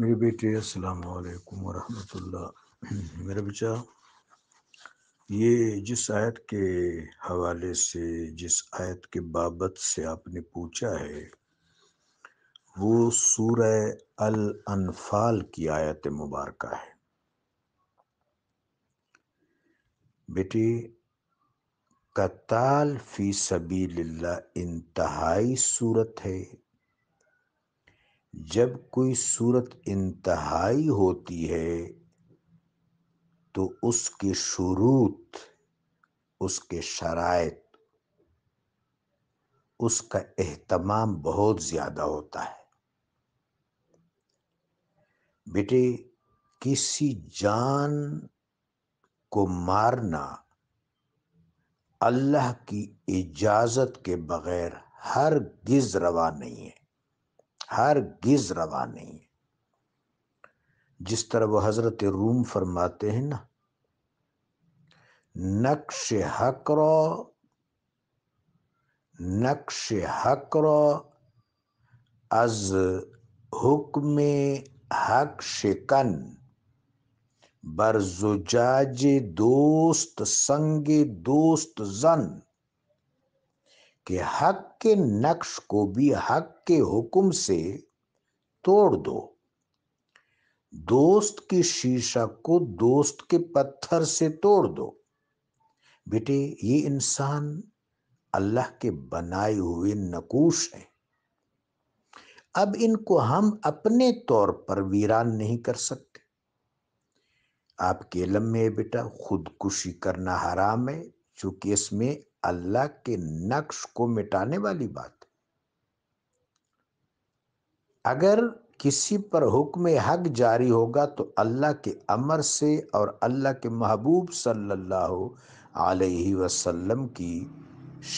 मेरे बेटे अस्सलाम रहमतुल्लाह मेरा बच्चा ये जिस आयत के हवाले से जिस आयत के बाबत से आपने पूछा है वो सूरह अल अनफाल की आयत मुबारक है बेटी कताल फी सबील्ला इंतहाई सूरत है जब कोई सूरत इंतहाई होती है तो उसके शुरूत उसके शरात उसका एहतमाम बहुत ज़्यादा होता है बेटे किसी जान को मारना अल्लाह की इजाज़त के बग़ैर हर गिज रवा नहीं है हर गिज रवा नहीं है जिस तरह वह हजरत रूम फरमाते हैं ना नक्श हकरो नक्श हकरो अज हुक्म हक शिकन बरजुजाज दोस्त संग दोस्त जन कि हक के नक्श को भी हक के हुक्म से तोड़ दो दोस्त की शीशक को दोस्त के पत्थर से तोड़ दो बेटे ये इंसान अल्लाह के बनाए हुए नकूश हैं अब इनको हम अपने तौर पर वीरान नहीं कर सकते आपके लम्बे बेटा खुदकुशी करना हराम है चूंकि इसमें अल्लाह के नक्श को मिटाने वाली बात अगर किसी पर हुक्म हक जारी होगा तो अल्लाह के अमर से और अल्लाह के महबूब सल्लल्लाहु अलैहि वसल्लम की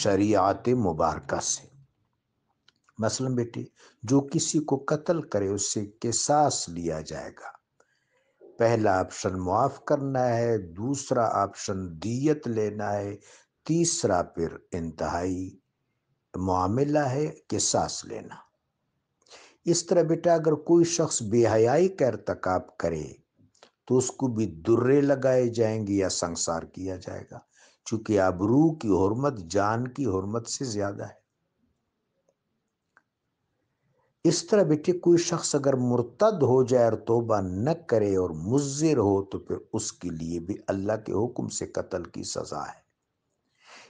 शरीयत मुबारक से मसलन बेटी जो किसी को कत्ल करे उससे किसास लिया जाएगा पहला ऑप्शन मुआफ़ करना है दूसरा ऑप्शन दियत लेना है तीसरा फिर इंतहाई मामला है कि सांस लेना इस तरह बेटा अगर कोई शख्स बेहयाई का इरतकब करे तो उसको भी दुर्रे लगाए जाएंगे या संसार किया जाएगा चूंकि आबरू की हरमत जान की हरमत से ज्यादा है इस तरह बेटे कोई शख्स अगर मुर्तद हो जाए और तोबा न करे और मुजिर हो तो फिर उसके लिए भी अल्लाह के हुक्म से कत्ल की सज़ा है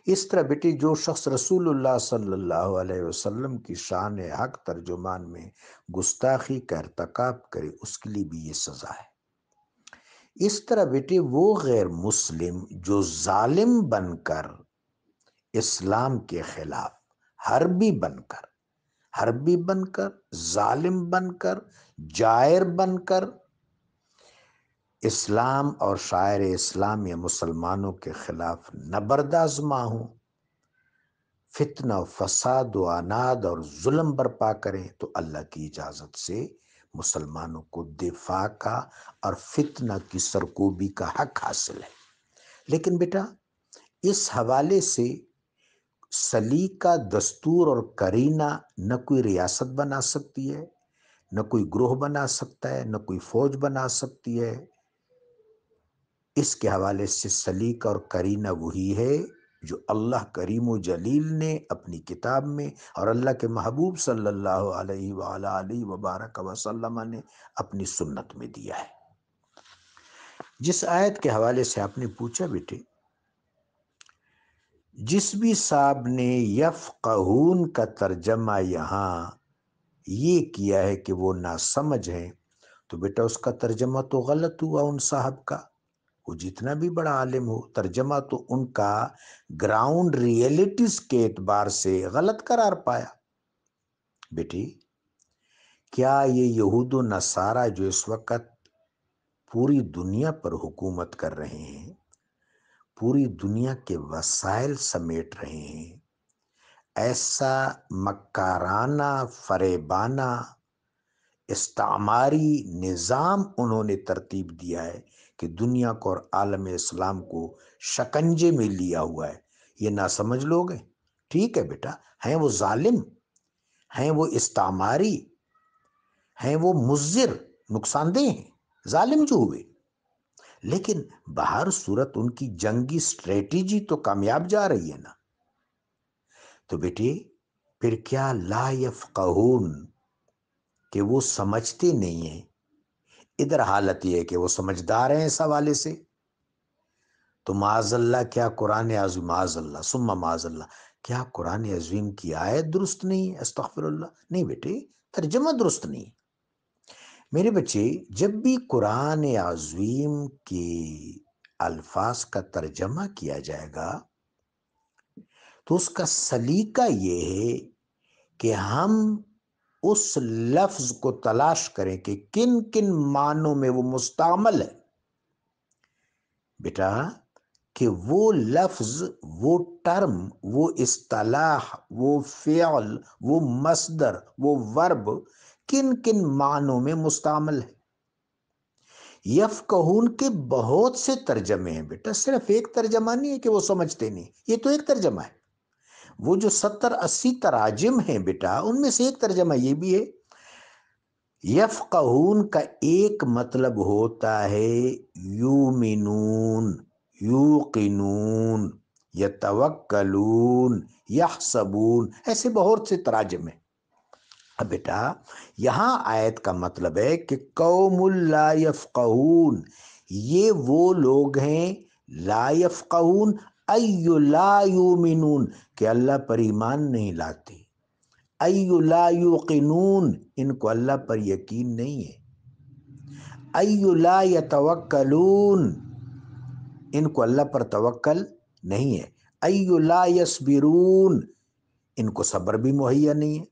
इस तरह बेटी जो शख्स रसूल सल्लल्लाहु अलैहि वसल्लम की शान हक तर्जुमान में गुस्ताखी का इरतकाब करे उसके लिए भी ये सज़ा है इस तरह बेटी वो गैर मुस्लिम जो जालिम बनकर इस्लाम के खिलाफ हरबी बनकर हरबी बनकर जालिम बनकर जायर बनकर इस्लाम और शायर इस्लाम या मुसलमानों के ख़िलाफ़ नबर्द आजमा हूँ फितना फसाद व अनाद और जुल्म बरपा करें तो अल्लाह की इजाज़त से मुसलमानों को दिफा का और फितना की सरकोबी का हक हासिल है लेकिन बेटा इस हवाले से सलीका दस्तूर और करीना न कोई रियासत बना सकती है न कोई ग्रोह बना सकता है न कोई फौज बना सकती है इसके हवाले से सलीक और करीना वही है जो अल्लाह करीम जलील ने अपनी किताब में और अल्लाह के महबूब सल्लल्लाहु अलैहि सल्ला वबारक वसल्लम ने अपनी सुन्नत में दिया है जिस आयत के हवाले से आपने पूछा बेटे जिस भी साहब ने यफ कहून का तर्जमा यहाँ ये किया है कि वो ना समझ है तो बेटा उसका तर्जमा तो गलत हुआ उन साहब का वो जितना भी बड़ा आलिम हो तर्जमा तो उनका ग्राउंड रियलिटीज के एतबार से गलत करार पाया बेटी क्या ये यहूद नसारा जो इस वक्त पूरी दुनिया पर हुकूमत कर रहे हैं पूरी दुनिया के वसाइल समेट रहे हैं ऐसा मक्काराना फरेबाना इस्तामारी निज़ाम उन्होंने तरतीब दिया है कि दुनिया को और आलम इस्लाम को शकंजे में लिया हुआ है ये ना समझ लोग ठीक है बेटा हैं वो जालिम हैं वो इस्तामारी हैं वो मुजिर नुकसानदेह हैं जालिम जो हुए लेकिन बाहर सूरत उनकी जंगी स्ट्रेटजी तो कामयाब जा रही है ना तो बेटे फिर क्या लाइफ कहून कि वो समझते नहीं हैं इधर हालत यह है कि वो समझदार हैं इस हवाले से तो माजल्ला क्या कुरान आजम माजल्ला सुम्मा माजल्ला क्या कुरान अजीम की आयत दुरुस्त नहीं है अस्तफर नहीं बेटे तर्जमा दुरुस्त नहीं मेरे बच्चे जब भी कुरान आजीम के अल्फाज का तर्जमा किया जाएगा तो उसका सलीका ये है कि हम उस लफ्ज को तलाश करें कि किन किन मानों में वो मुस्तमल है बेटा कि वो लफ्ज वो टर्म वो इस्तलाह वो फ़्याल वो मसदर वो वर्ब किन किन मानों में मुस्तमल है यफ कहून के बहुत से तर्जमे हैं बेटा सिर्फ एक तर्जमा नहीं है कि वो समझते नहीं ये तो एक तर्जमा है वो जो सत्तर अस्सी तराजिम हैं बेटा उनमें से एक तर्जमा ये भी है यफ कहून का एक मतलब होता है यू मिनून यू किनून या यह सबून ऐसे बहुत से तराजम हैं अब बेटा यहाँ आयत का मतलब है कि कहून ये वो लोग हैं कहून अयुलायुमिनून के अल्लाह पर ईमान नहीं लाते अयुलायुकिनून इनको अल्लाह पर यकीन नहीं है तवक्कलून इनको अल्लाह पर तवक्कल नहीं है अयुलायसबिरून इनको सब्र भी मुहैया नहीं है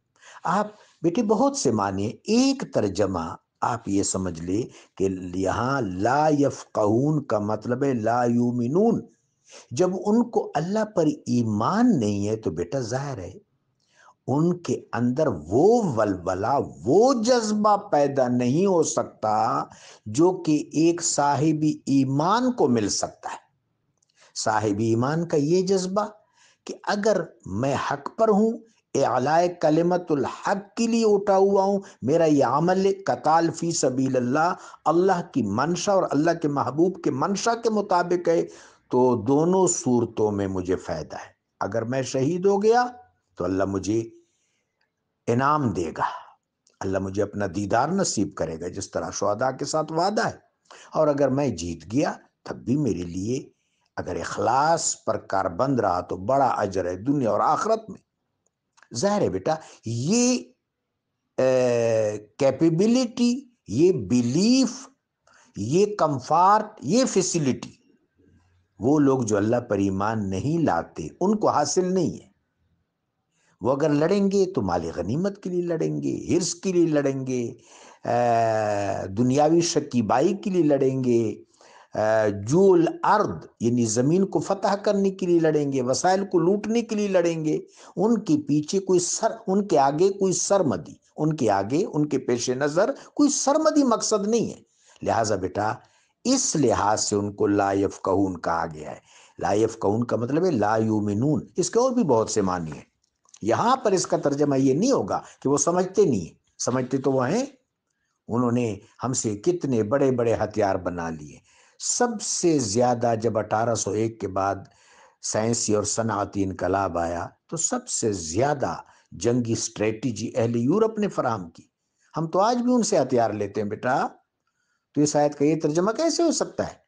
आप बेटे बहुत से मानिए एक तर्जमा आप ये समझ ले कि यहाँ ला यफ़ून का मतलब है ला यूमिनून जब उनको अल्लाह पर ईमान नहीं है तो बेटा जाहिर है उनके अंदर वो वलवला वो जज्बा पैदा नहीं हो सकता जो कि एक साहिब ईमान को मिल सकता है साहिब ईमान का ये जज्बा कि अगर मैं हक पर हूं आलाय कलमतुल हक के लिए उठा हुआ हूं मेरा ये अमल कताल फी सबील अल्लाह अल्लाह की मंशा और अल्लाह के महबूब के मंशा के मुताबिक है तो दोनों सूरतों में मुझे फ़ायदा है अगर मैं शहीद हो गया तो अल्लाह मुझे इनाम देगा अल्लाह मुझे अपना दीदार नसीब करेगा जिस तरह शहदा के साथ वादा है और अगर मैं जीत गया तब भी मेरे लिए अगर अखलास पर कारबंद रहा तो बड़ा अजर है दुनिया और आखरत में ज़ाहिर है बेटा ये कैपेबिलिटी ये बिलीफ ये कंफर्ट ये फैसिलिटी वो लोग जो अल्लाह पर ईमान नहीं लाते उनको हासिल नहीं है वो अगर लड़ेंगे तो माल गनीमत के लिए लड़ेंगे हिर्स के लिए लड़ेंगे दुनियावी शकीबाई के लिए लड़ेंगे जूल अर्द यानी ज़मीन को फतह करने के लिए लड़ेंगे वसाइल को लूटने के लिए लड़ेंगे उनके पीछे कोई सर उनके आगे कोई सरमदी उनके आगे उनके पेश नज़र कोई सरमदी मकसद नहीं है लिहाजा बेटा इस लिहाज से उनको लाइफ कहून कहा गया है लाइफ कहून का मतलब है लायू मिनून इसके और भी बहुत से मानी है यहां पर इसका तर्जमा ये नहीं होगा कि वो समझते नहीं है समझते तो वह हैं उन्होंने हमसे कितने बड़े बड़े हथियार बना लिए सबसे ज़्यादा जब 1801 के बाद साइंसी और सनाती इनकलाब आया तो सबसे ज़्यादा जंगी स्ट्रेटजी अहले यूरोप ने फराम की हम तो आज भी उनसे हथियार लेते हैं बेटा तो इस आयत का ये तर्जमा कैसे हो सकता है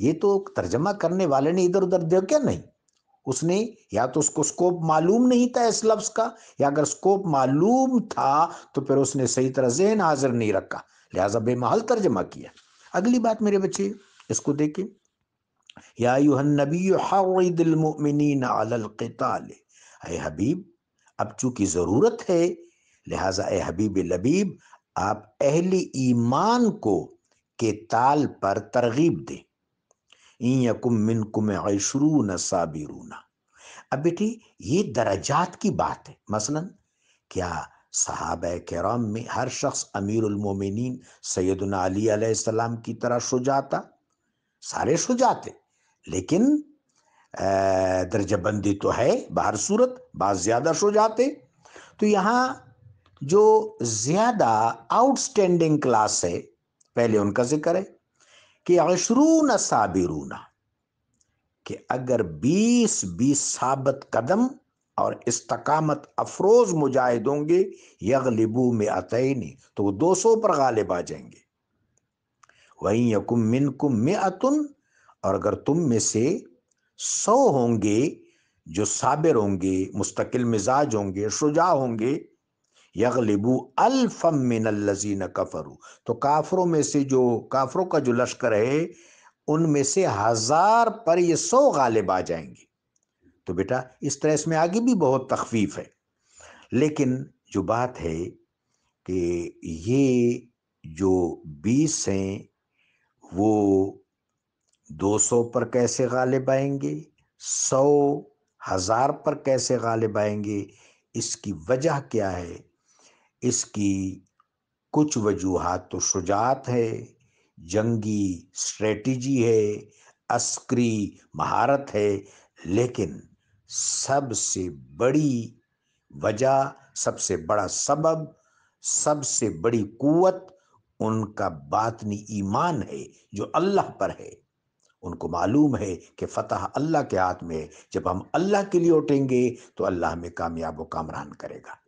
ये तो तर्जमा करने वाले ने इधर उधर दिया क्या नहीं उसने या तो उसको स्कोप मालूम नहीं था इस लफ्ज का या अगर स्कोप मालूम था तो फिर उसने सही तरह जहन हाजिर नहीं रखा लिहाजा बेमहल तर्जमा किया अगली बात मेरे बच्चे इसको देखे हबीब अब चूंकि ज़रूरत है लिहाजा ए हबीब लबीब आप अहल ईमान को के ताल पर तरगीब दें यकुम मिनकुम ऐशरून साबिरूना अब बेटी ये दर्जात की बात है मसलन क्या साहब के कराम में हर शख्स अमीरमिन सैदना अलीसम की तरह शुजाता सारे शुजाते लेकिन दर्जाबंदी तो है बाहर सूरत बात ज़्यादा शुजाते तो यहाँ जो ज़्यादा आउटस्टैंडिंग क्लास है पहले उनका जिक्र है कि अशरू न साबिरू ना कि अगर बीस बीस साबित कदम और इस्तकामत अफरोज मुजाहिद होंगे यगलिबू में अतनी तो वो दो सौ पर गालिब आ जाएंगे वहीं यकुम मिन कुम में अतुन और अगर तुम में से सौ होंगे जो साबिर होंगे मुस्तकिल मिजाज होंगे शुजा होंगे यगलिबू अल्फम मिनल्लजीन कफरू तो काफरों में से जो काफरों का जो लश्कर है उनमें से हज़ार पर ये सौ गालिब आ जाएंगे तो बेटा इस तरह इसमें आगे भी बहुत तखफीफ है लेकिन जो बात है कि ये जो बीस हैं वो दो सौ पर कैसे गालिब आएंगे सौ हज़ार पर कैसे गालिब आएंगे इसकी वजह क्या है इसकी कुछ वजूहत तो शुजात है जंगी स्ट्रेटजी है अस्करी महारत है लेकिन सबसे बड़ी वजह सबसे बड़ा सबब सबसे बड़ी कुवत उनका बातनी ईमान है जो अल्लाह पर है उनको मालूम है कि फतह अल्लाह के हाथ में जब हम अल्लाह के लिए उठेंगे तो अल्लाह हमें कामयाब व कामरान करेगा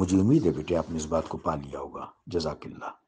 मुझे उम्मीद है बेटे आपने इस बात को पा लिया होगा जजाकिल्ला